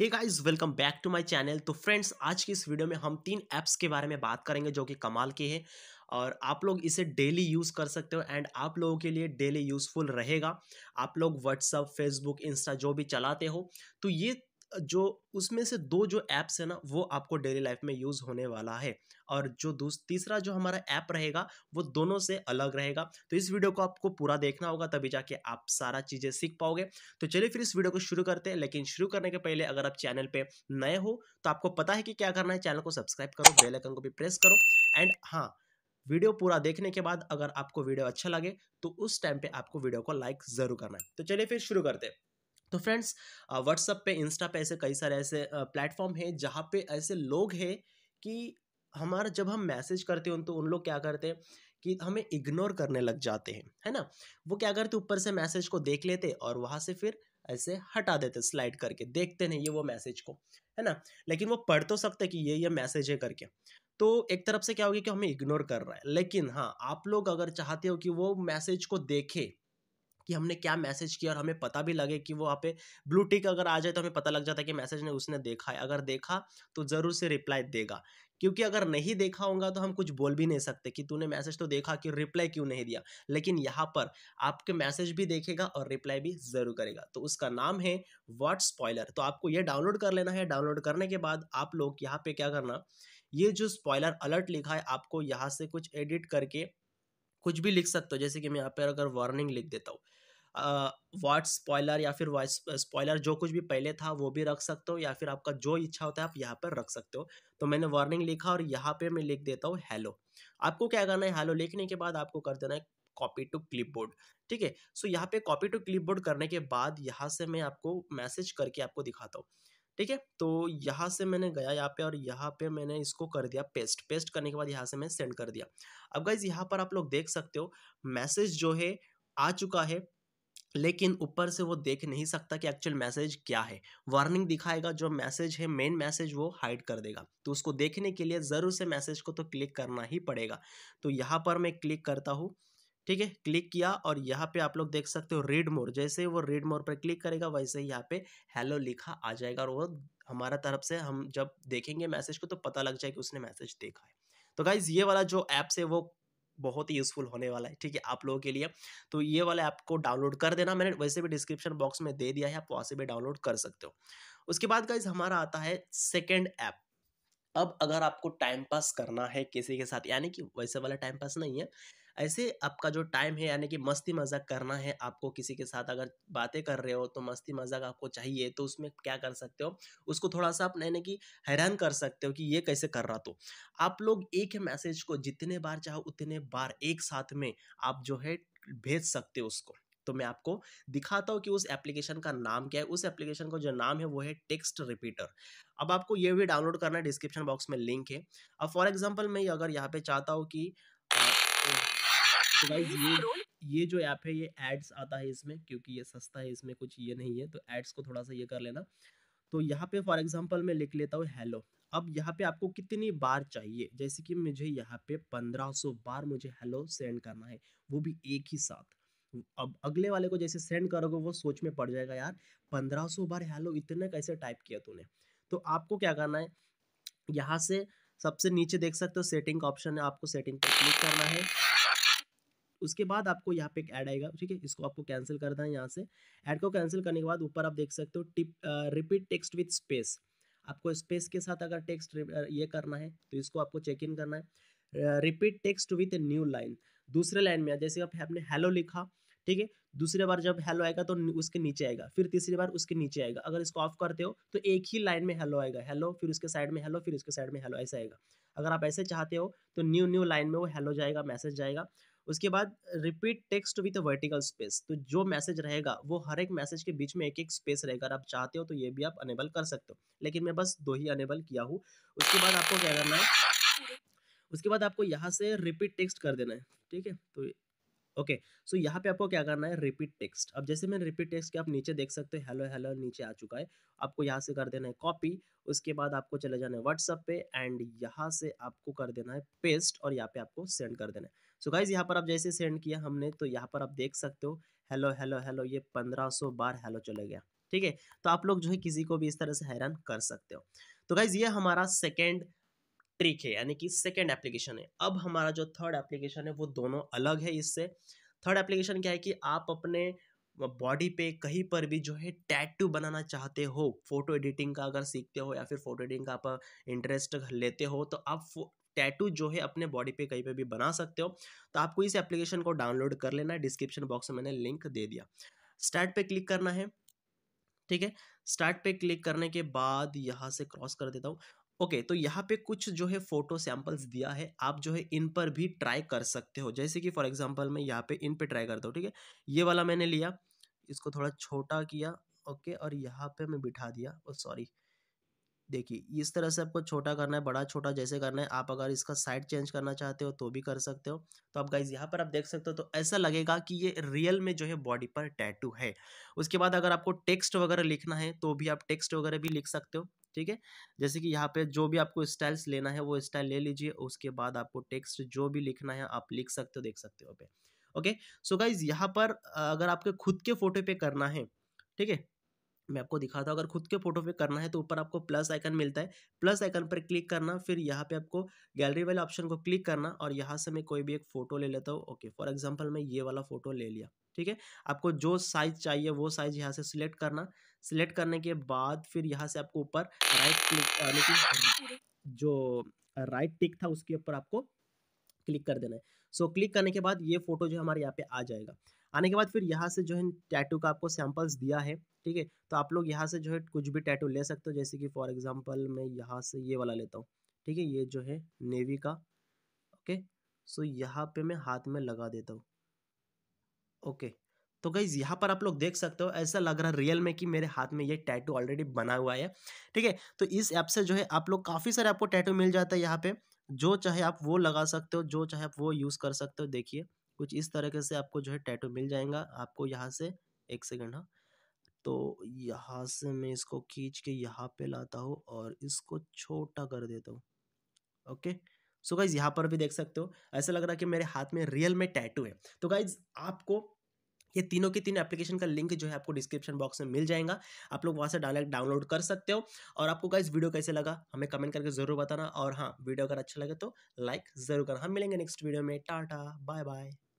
hey guys welcome back to my channel तो friends आज की इस वीडियो में हम तीन ऐप्स के बारे में बात करेंगे जो कि कमाल के हैं और आप लोग इसे डेली यूज़ कर सकते हो एंड आप लोगों के लिए डेली यूज़फुल रहेगा आप लोग व्हाट्सअप फेसबुक इंस्टा जो भी चलाते हो तो ये जो उसमें से दो जो ऐप्स है ना वो आपको डेली लाइफ में यूज़ होने वाला है और जो तीसरा जो हमारा ऐप रहेगा वो दोनों से अलग रहेगा तो इस वीडियो को आपको पूरा देखना होगा तभी जाके आप सारा चीज़ें सीख पाओगे तो चलिए फिर इस वीडियो को शुरू करते हैं लेकिन शुरू करने के पहले अगर आप चैनल पर नए हो तो आपको पता है कि क्या करना है चैनल को सब्सक्राइब करो बेलाइकन को भी प्रेस करो एंड हाँ वीडियो पूरा देखने के बाद अगर आपको वीडियो अच्छा लगे तो उस टाइम पे आपको वीडियो को लाइक ज़रूर करना है तो चलिए फिर शुरू करते हैं तो फ्रेंड्स व्हाट्सअप पे इंस्टा पे ऐसे कई सारे ऐसे प्लेटफॉर्म हैं जहाँ पे ऐसे लोग हैं कि हमारा जब हम मैसेज करते हैं तो उन लोग क्या करते हैं कि हमें इग्नोर करने लग जाते हैं है ना वो क्या करते ऊपर से मैसेज को देख लेते और वहाँ से फिर ऐसे हटा देते स्लाइड करके देखते नहीं ये वो मैसेज को है ना लेकिन वो पढ़ तो सकते कि ये ये मैसेज है करके तो एक तरफ से क्या होगी कि हमें इग्नोर कर रहा है लेकिन हाँ आप लोग अगर चाहते हो कि वो मैसेज को देखे कि हमने क्या मैसेज किया और हमें पता भी लगे कि वो वहाँ पे ब्लू टिक अगर आ जाए तो हमें पता लग जाता है कि मैसेज ने उसने देखा है अगर देखा तो ज़रूर से रिप्लाई देगा क्योंकि अगर नहीं देखा होगा तो हम कुछ बोल भी नहीं सकते कि तूने मैसेज तो देखा कि रिप्लाई क्यों नहीं दिया लेकिन यहाँ पर आपके मैसेज भी देखेगा और रिप्लाई भी ज़रूर करेगा तो उसका नाम है व्हाट स्पॉयलर तो आपको ये डाउनलोड कर लेना है डाउनलोड करने के बाद आप लोग यहाँ पे क्या करना ये जो स्पॉयलर अलर्ट लिखा है आपको यहाँ से कुछ एडिट करके कुछ भी लिख सकते हो जैसे कि मैं यहाँ पर अगर वार्निंग लिख देता हूँ वर्ड स्पॉयलर या फिर वॉइस स्पॉयलर जो कुछ भी पहले था वो भी रख सकते हो या फिर आपका जो इच्छा होता है आप यहाँ पर रख सकते हो तो मैंने वार्निंग लिखा और यहाँ पे मैं लिख देता हूँ हेलो आपको क्या करना है हेलो लिखने के बाद आपको कर देना है कॉपी टू क्लिपबोर्ड ठीक है सो यहाँ पे कॉपी टू क्लिपबोर्ड करने के बाद यहाँ से मैं आपको मैसेज करके आपको दिखाता हूँ ठीक है तो यहाँ से मैंने गया यहाँ पे और यहाँ पे मैंने इसको कर दिया पेस्ट पेस्ट करने के बाद यहाँ से मैं सेंड कर दिया अब गाइज यहाँ पर आप लोग देख सकते हो मैसेज जो है आ चुका है लेकिन ऊपर से वो देख नहीं सकता कि एक्चुअल मैसेज क्या है वार्निंग दिखाएगा जो मैसेज है मेन मैसेज वो हाइड कर देगा तो उसको देखने के लिए ज़रूर से मैसेज को तो क्लिक करना ही पड़ेगा तो यहाँ पर मैं क्लिक करता हूँ ठीक है क्लिक किया और यहाँ पे आप लोग देख सकते हो रीड मोर जैसे वो रीड मोर पर क्लिक करेगा वैसे ही यहाँ पे हेलो लिखा आ जाएगा और वो हमारा तरफ से हम जब देखेंगे मैसेज को तो पता लग जाए कि उसने मैसेज देखा है तो गाइज ये वाला जो ऐप्स है वो बहुत ही यूज़फुल होने वाला है ठीक है आप लोगों के लिए तो ये वाला ऐप को डाउनलोड कर देना मैंने वैसे भी डिस्क्रिप्शन बॉक्स में दे दिया है आप वहाँ से भी डाउनलोड कर सकते हो उसके बाद गाइज हमारा आता है सेकेंड ऐप अब अगर आपको टाइम पास करना है किसी के साथ यानी कि वैसे वाला टाइम पास नहीं है ऐसे आपका जो टाइम है यानी कि मस्ती मजाक करना है आपको किसी के साथ अगर बातें कर रहे हो तो मस्ती मजाक आपको चाहिए तो उसमें क्या कर सकते हो उसको थोड़ा सा आप यानी कि हैरान कर सकते हो कि ये कैसे कर रहा तो आप लोग एक मैसेज को जितने बार चाहो उतने बार एक साथ में आप जो है भेज सकते हो उसको तो मैं आपको दिखाता हूँ कि उस एप्लीकेशन का नाम क्या है उस एप्लीकेशन का जो नाम है वो है टेक्स्ट रिपीटर अब आपको ये भी डाउनलोड करना है डिस्क्रिप्शन बॉक्स में लिंक है अब फॉर एग्जाम्पल मैं अगर यहाँ पे चाहता हूँ कि तो ये जो ऐप है ये एड्स आता है इसमें क्योंकि ये सस्ता है इसमें कुछ ये नहीं है तो एड्स को थोड़ा सा ये कर लेना तो यहाँ पे फॉर एग्जांपल मैं लिख लेता हूँ हेलो अब यहाँ पे आपको कितनी बार चाहिए जैसे कि मुझे यहाँ पे पंद्रह सौ बार मुझे हेलो सेंड करना है वो भी एक ही साथ अब अगले वाले को जैसे सेंड करोगे वो सोच में पड़ जाएगा यार पंद्रह सौ बार हेलो इतने कैसे टाइप किया तूने तो आपको क्या करना है यहाँ से सबसे नीचे देख सकते हो सेटिंग ऑप्शन है आपको सेटिंग पर क्लिक करना है उसके बाद आपको यहाँ पे एक ऐड आएगा ठीक है इसको आपको कैंसिल करना है यहाँ से ऐड को कैंसिल करने के बाद ऊपर आप देख सकते हो tip repeat text with space आपको स्पेस के साथ अगर टेक्स्ट ये करना है तो इसको आपको चेक इन करना है repeat text with new line दूसरे लाइन में जैसे आप आपने हेलो लिखा ठीक है दूसरे बार जब हेलो आएगा तो उसके नीचे आएगा फिर तीसरी बार उसके नीचे आएगा अगर इसको ऑफ करते हो तो एक ही लाइन में हेलो आएगा हेलो फिर उसके साइड में हेलो फिर उसके साइड में हेलो ऐसा आएगा अगर आप ऐसे चाहते हो तो न्यू न्यू लाइन में वो हेलो जाएगा मैसेज जाएगा उसके बाद repeat text with a vertical space तो जो मैसेज रहेगा वो हर एक मैसेज के बीच में एक एक स्पेस रहेगा अगर आप चाहते हो तो ये भी आप अनेबल कर सकते हो लेकिन मैं बस दो ही अनेबल किया हूँ उसके बाद आपको क्या करना है उसके बाद आपको यहाँ से रिपीट टेक्स्ट कर देना है ठीक है तो ओके सो यहाँ पे आपको क्या करना है रिपीट टेक्स्ट अब जैसे मैंने रिपीट टेक्स्ट के आप नीचे देख सकते हो हेलो हेलो नीचे आ चुका है आपको यहाँ से कर देना है कॉपी उसके बाद आपको चले जाना है व्हाट्सअप पे एंड यहाँ से आपको कर देना है पेस्ट और यहाँ पे आपको सेंड कर देना है सो गाइज यहाँ पर आप जैसे सेंड किया हमने तो यहाँ पर आप देख सकते हो हेलो हेलो हेलो ये पंद्रह बार हेलो चले गया ठीक है तो आप लोग जो है किसी को भी इस तरह से हैरान कर सकते हो तो गाइज ये हमारा सेकेंड ट्रिक है यानी कि सेकेंड एप्लीकेशन है अब हमारा जो थर्ड एप्लीकेशन है वो दोनों अलग है इससे थर्ड एप्लीकेशन क्या है कि आप अपने बॉडी पे कहीं पर भी जो है टैटू बनाना चाहते हो फोटो एडिटिंग का अगर सीखते हो या फिर फोटो एडिटिंग का आप इंटरेस्ट लेते हो तो आप टैटू जो है अपने बॉडी पे कहीं पे भी बना सकते हो तो आपको इस एप्लीकेशन को डाउनलोड कर लेना है डिस्क्रिप्शन बॉक्स में मैंने लिंक दे दिया स्टार्ट पे क्लिक करना है ठीक है स्टार्ट पे क्लिक करने के बाद यहाँ से क्रॉस कर देता हूँ ओके तो यहाँ पे कुछ जो है फोटो सैम्पल्स दिया है आप जो है इन पर भी ट्राई कर सकते हो जैसे कि फॉर एग्जांपल मैं यहाँ पे इन पे ट्राई करता हूँ ठीक है ये वाला मैंने लिया इसको थोड़ा छोटा किया ओके और यहाँ पे मैं बिठा दिया ओ सॉरी देखिए इस तरह से आपको छोटा करना है बड़ा छोटा जैसे करना है आप अगर इसका साइड चेंज करना चाहते हो तो भी कर सकते हो तो आप गाइज यहाँ पर आप देख सकते हो तो ऐसा लगेगा कि ये रियल में जो है बॉडी पर टैटू है उसके बाद अगर आपको टेक्स्ट वगैरह लिखना है तो भी आप टेक्स्ट वगैरह भी लिख सकते हो ठीक है जैसे कि यहाँ पे जो भी आपको स्टाइल्स लेना है वो स्टाइल ले लीजिए उसके बाद आपको टेक्स्ट जो भी लिखना है आप लिख सकते हो देख सकते हो पे ओके सो गाइज यहाँ पर अगर आपके खुद के फोटो पे करना है ठीक है मैं आपको दिखाता हूँ अगर खुद के फोटो पे करना है तो ऊपर आपको प्लस आइकन मिलता है प्लस आइकन पर क्लिक करना फिर यहाँ पे आपको गैलरी वाले ऑप्शन को क्लिक करना और यहाँ से मैं कोई भी एक फ़ोटो ले लेता हूँ ओके फॉर एग्जांपल मैं ये वाला फ़ोटो ले लिया ठीक है आपको जो साइज़ चाहिए वो साइज़ यहाँ से सिलेक्ट करना सिलेक्ट करने के बाद फिर यहाँ से आपको ऊपर राइट क्लिक जो राइट टिक था उसके ऊपर आपको क्लिक कर देना है सो so, क्लिक करने के बाद ये फोटो जो हमारे यहाँ पे आ जाएगा आने के बाद फिर यहाँ से जो है टैटू का आपको सैम्पल्स दिया है ठीक है तो आप लोग यहाँ से जो है कुछ भी टैटू ले सकते हो जैसे कि फॉर एग्जाम्पल मैं यहाँ से ये वाला लेता हूँ ठीक है ये जो है नेवी का ओके सो यहाँ पे मैं हाथ में लगा देता हूँ ओके तो गाइज यहाँ पर आप लोग देख सकते हो ऐसा लग रहा है रियल में कि मेरे हाथ में ये टैटू ऑलरेडी बना हुआ है ठीक है तो इस ऐप से जो है आप लोग काफ़ी सारे आपको टैटू मिल जाता है यहाँ पे जो चाहे आप वो लगा सकते हो जो चाहे आप वो यूज़ कर सकते हो देखिए कुछ इस तरीके से आपको जो है टैटू मिल जाएगा आपको यहाँ से एक सेकेंड हाँ तो यहाँ से मैं इसको खींच के यहाँ पे लाता हूँ और इसको छोटा कर देता हूँ ओके सो गाइज यहाँ पर भी देख सकते हो ऐसा लग रहा है कि मेरे हाथ में रियल में टैटू है तो गाइज आपको ये तीनों की तीन एप्लीकेशन का लिंक जो है आपको डिस्क्रिप्शन बॉक्स में मिल जाएगा आप लोग वहाँ से डायरेक्ट डाउनलोड कर सकते हो और आपको का इस वीडियो कैसे लगा हमें कमेंट करके जरूर बताना और हाँ वीडियो अगर अच्छा लगे तो लाइक जरूर करना हम मिलेंगे नेक्स्ट वीडियो में टाटा बाय बाय